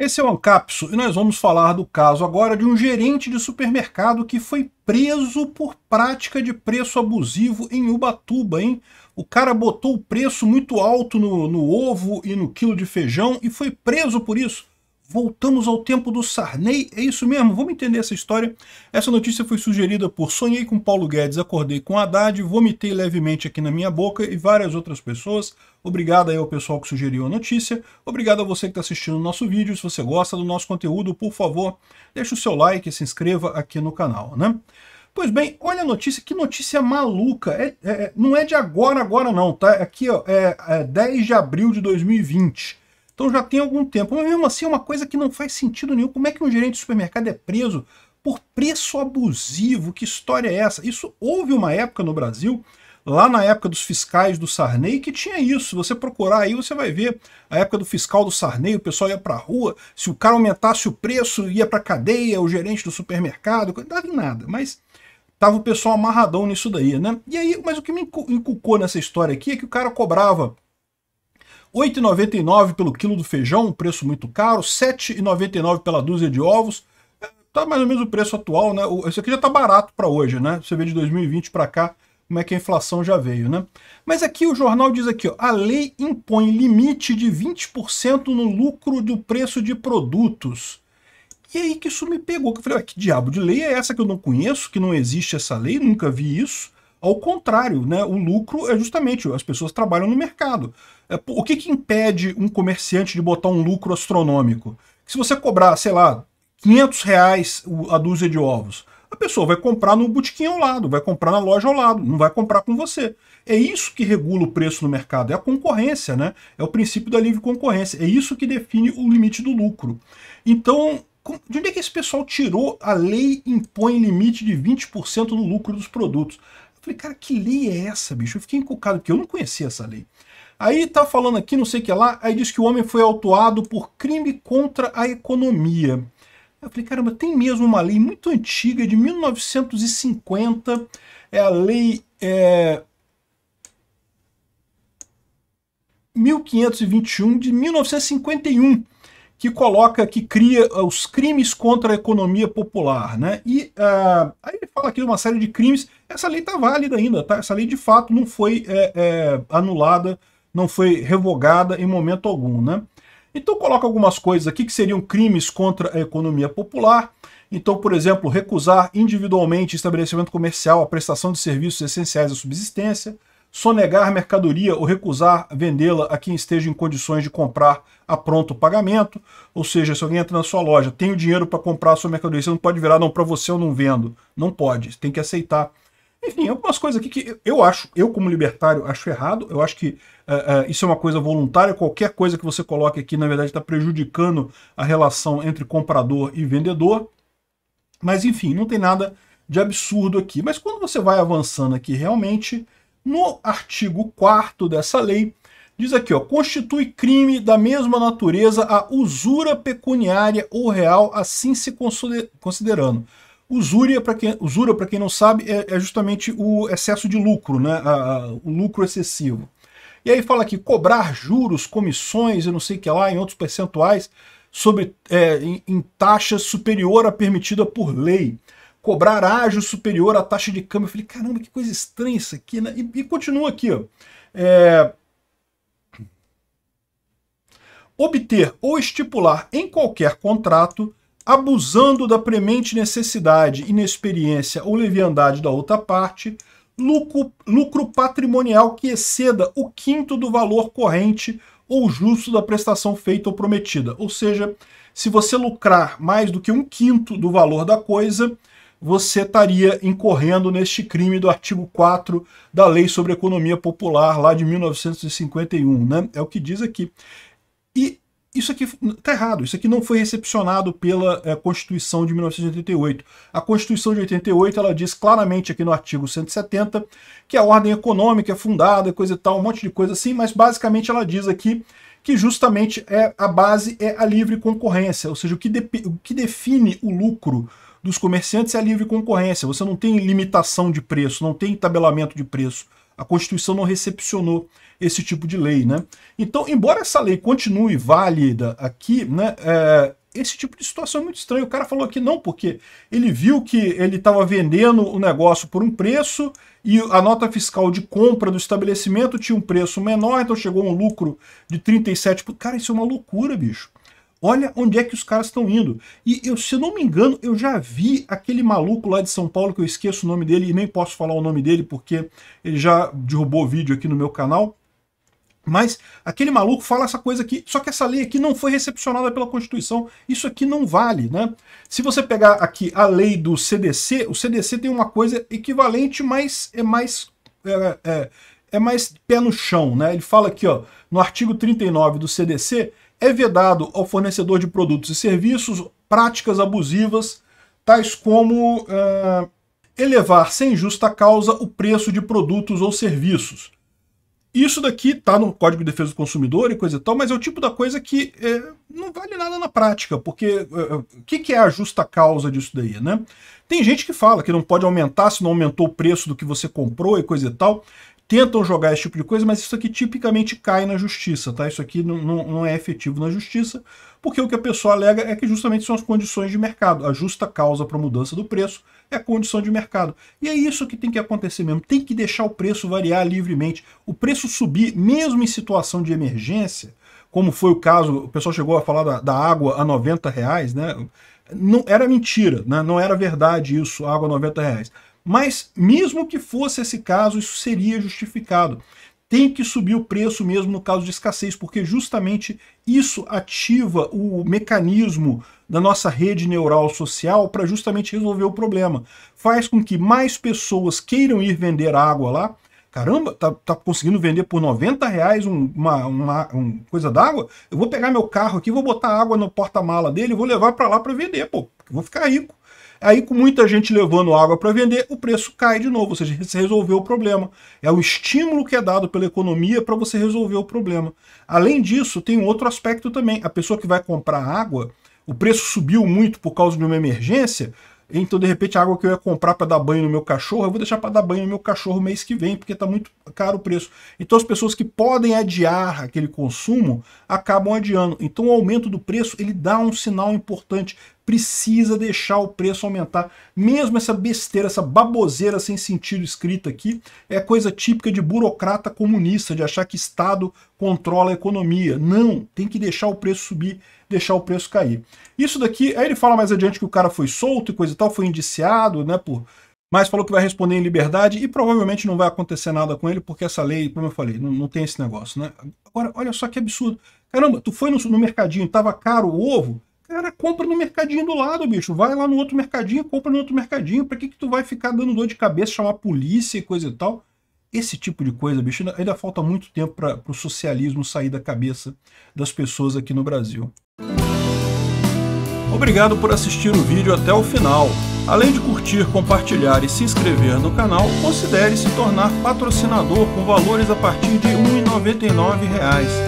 Esse é o Ancapso e nós vamos falar do caso agora de um gerente de supermercado que foi preso por prática de preço abusivo em Ubatuba, hein? O cara botou o preço muito alto no, no ovo e no quilo de feijão e foi preso por isso voltamos ao tempo do Sarney, é isso mesmo, vamos entender essa história. Essa notícia foi sugerida por Sonhei com Paulo Guedes, acordei com Haddad, vomitei levemente aqui na minha boca e várias outras pessoas. Obrigado aí ao pessoal que sugeriu a notícia, obrigado a você que está assistindo o nosso vídeo, se você gosta do nosso conteúdo, por favor, deixe o seu like e se inscreva aqui no canal, né? Pois bem, olha a notícia, que notícia maluca, é, é, não é de agora, agora não, tá? Aqui ó, é, é 10 de abril de 2020, então já tem algum tempo. Mas mesmo assim é uma coisa que não faz sentido nenhum. Como é que um gerente de supermercado é preso por preço abusivo? Que história é essa? Isso houve uma época no Brasil, lá na época dos fiscais do Sarney, que tinha isso. Você procurar aí, você vai ver. A época do fiscal do Sarney, o pessoal ia pra rua, se o cara aumentasse o preço, ia pra cadeia, o gerente do supermercado, não dava em nada. Mas tava o pessoal amarradão nisso daí, né? E aí, mas o que me inculcou nessa história aqui é que o cara cobrava 8,99 pelo quilo do feijão, um preço muito caro, 7,99 pela dúzia de ovos. É, tá mais ou menos o preço atual, né? Isso aqui já tá barato para hoje, né? Você vê de 2020 para cá como é que a inflação já veio, né? Mas aqui o jornal diz aqui, ó, a lei impõe limite de 20% no lucro do preço de produtos. E é aí que isso me pegou, que eu falei, que diabo de lei é essa que eu não conheço, que não existe essa lei, nunca vi isso. Ao contrário, né, o lucro é justamente as pessoas trabalham no mercado. É, o que, que impede um comerciante de botar um lucro astronômico? se você cobrar, sei lá, 500 reais a dúzia de ovos, a pessoa vai comprar no botequim ao lado, vai comprar na loja ao lado, não vai comprar com você. É isso que regula o preço no mercado, é a concorrência, né? É o princípio da livre concorrência, é isso que define o limite do lucro. Então, de onde é que esse pessoal tirou a lei impõe limite de 20% no lucro dos produtos? Eu falei, cara, que lei é essa, bicho? Eu fiquei encucado, porque eu não conhecia essa lei. Aí tá falando aqui, não sei o que lá, aí diz que o homem foi autuado por crime contra a economia. Eu falei, caramba, tem mesmo uma lei muito antiga, de 1950, é a lei é, 1521 de 1951 que coloca, que cria ah, os crimes contra a economia popular, né? E uh, aí ele fala aqui de uma série de crimes. Essa lei está válida ainda, tá? Essa lei de fato não foi é, é, anulada, não foi revogada em momento algum, né? Então coloca algumas coisas aqui que seriam crimes contra a economia popular. Então, por exemplo, recusar individualmente estabelecimento comercial a prestação de serviços essenciais à subsistência, sonegar mercadoria ou recusar vendê-la a quem esteja em condições de comprar a pronto pagamento, ou seja, se alguém entra na sua loja, tem o dinheiro para comprar a sua mercadoria, você não pode virar, não, para você eu não vendo. Não pode, tem que aceitar. Enfim, é algumas coisas aqui que eu acho, eu como libertário, acho errado. Eu acho que uh, uh, isso é uma coisa voluntária. Qualquer coisa que você coloque aqui, na verdade, está prejudicando a relação entre comprador e vendedor. Mas, enfim, não tem nada de absurdo aqui. Mas quando você vai avançando aqui, realmente, no artigo 4 dessa lei, diz aqui, ó, constitui crime da mesma natureza a usura pecuniária ou real, assim se considerando. Usúria, para quem, usura, para quem não sabe, é, é, justamente o excesso de lucro, né? A, a, o lucro excessivo. E aí fala que cobrar juros, comissões e não sei o que lá, em outros percentuais, sobre, é, em, em taxa superior à permitida por lei, cobrar ágio superior à taxa de câmbio. Eu falei, caramba, que coisa estranha isso aqui, né? E, e continua aqui, ó. É... Obter ou estipular em qualquer contrato, abusando da premente necessidade, inexperiência ou leviandade da outra parte, lucro, lucro patrimonial que exceda o quinto do valor corrente ou justo da prestação feita ou prometida. Ou seja, se você lucrar mais do que um quinto do valor da coisa, você estaria incorrendo neste crime do artigo 4 da Lei sobre Economia Popular, lá de 1951, né? É o que diz aqui. E isso aqui está errado, isso aqui não foi recepcionado pela é, Constituição de 1988. A Constituição de 88 ela diz claramente aqui no artigo 170 que a ordem econômica é fundada, coisa e tal, um monte de coisa assim, mas basicamente ela diz aqui que justamente é, a base é a livre concorrência, ou seja, o que, de, o que define o lucro dos comerciantes é a livre concorrência. Você não tem limitação de preço, não tem tabelamento de preço. A Constituição não recepcionou esse tipo de lei, né? Então, embora essa lei continue válida aqui, né, é, esse tipo de situação é muito estranho. O cara falou que não, porque ele viu que ele estava vendendo o negócio por um preço e a nota fiscal de compra do estabelecimento tinha um preço menor, então chegou um lucro de 37%. Cara, isso é uma loucura, bicho. Olha onde é que os caras estão indo. E eu, se eu não me engano, eu já vi aquele maluco lá de São Paulo, que eu esqueço o nome dele e nem posso falar o nome dele porque ele já derrubou o vídeo aqui no meu canal. Mas aquele maluco fala essa coisa aqui, só que essa lei aqui não foi recepcionada pela Constituição, isso aqui não vale, né? Se você pegar aqui a lei do CDC, o CDC tem uma coisa equivalente, mas é mais, é, é, é mais pé no chão, né? Ele fala aqui, ó, no artigo 39 do CDC, é vedado ao fornecedor de produtos e serviços práticas abusivas, tais como uh, elevar sem justa causa o preço de produtos ou serviços. Isso daqui está no Código de Defesa do Consumidor e coisa e tal, mas é o tipo da coisa que é, não vale nada na prática, porque eh, o é, que, que, é a justa causa disso daí, né? Tem gente que fala que não pode aumentar se não aumentou o preço do que você comprou e coisa e tal tentam jogar esse tipo de coisa, mas isso aqui tipicamente cai na justiça, tá? Isso aqui não, é efetivo na justiça, porque o que a pessoa alega é que justamente são as condições de mercado. A justa causa para a mudança do preço é a condição de mercado. E é isso que tem que acontecer mesmo. Tem que deixar o preço variar livremente. O preço subir, mesmo em situação de emergência, como foi o caso, o pessoal chegou a falar da, da água a 90 reais, né? Não, era mentira, né? não era verdade isso, água a 90 reais mas mesmo que fosse esse caso, isso seria justificado. Tem que subir o preço mesmo no caso de escassez, porque justamente isso ativa o mecanismo da nossa rede neural social para justamente resolver o problema. Faz com que mais pessoas queiram ir vender água lá, caramba, tá, tá, conseguindo vender por 90 reais uma, uma, uma coisa d'água? Eu vou pegar meu carro aqui, vou botar água no porta-mala dele, vou levar para lá para vender, pô porque eu vou ficar rico. Aí, com muita gente levando água para vender, o preço cai de novo, ou seja, você resolveu o problema. É o estímulo que é dado pela economia para você resolver o problema. Além disso, tem um outro aspecto também. A pessoa que vai comprar água, o preço subiu muito por causa de uma emergência, então, de repente, a água que eu ia comprar para dar banho no meu cachorro, eu vou deixar para dar banho no meu cachorro mês que vem, porque está muito caro o preço. Então, as pessoas que podem adiar aquele consumo acabam adiando. Então, o aumento do preço ele dá um sinal importante precisa deixar o preço aumentar. Mesmo essa besteira, essa baboseira sem sentido escrita aqui, é coisa típica de burocrata comunista, de achar que Estado controla a economia. Não, tem que deixar o preço subir, deixar o preço cair. Isso daqui, aí ele fala mais adiante que o cara foi solto e coisa e tal, foi indiciado, né, por mas falou que vai responder em liberdade e provavelmente não vai acontecer nada com ele, porque essa lei, como eu falei, não, não tem esse negócio, né? Agora, olha só que absurdo. Caramba, tu foi no, no mercadinho, tava caro o ovo, Cara, compra no mercadinho do lado, bicho. Vai lá no outro mercadinho, compra no outro mercadinho. Pra que, que tu vai ficar dando dor de cabeça, chamar polícia e coisa e tal? Esse tipo de coisa, bicho, ainda, ainda falta muito tempo para o socialismo sair da cabeça das pessoas aqui no Brasil. Obrigado por assistir o vídeo até o final. Além de curtir, compartilhar e se inscrever no canal, considere se tornar patrocinador com valores a partir de R$ 1,99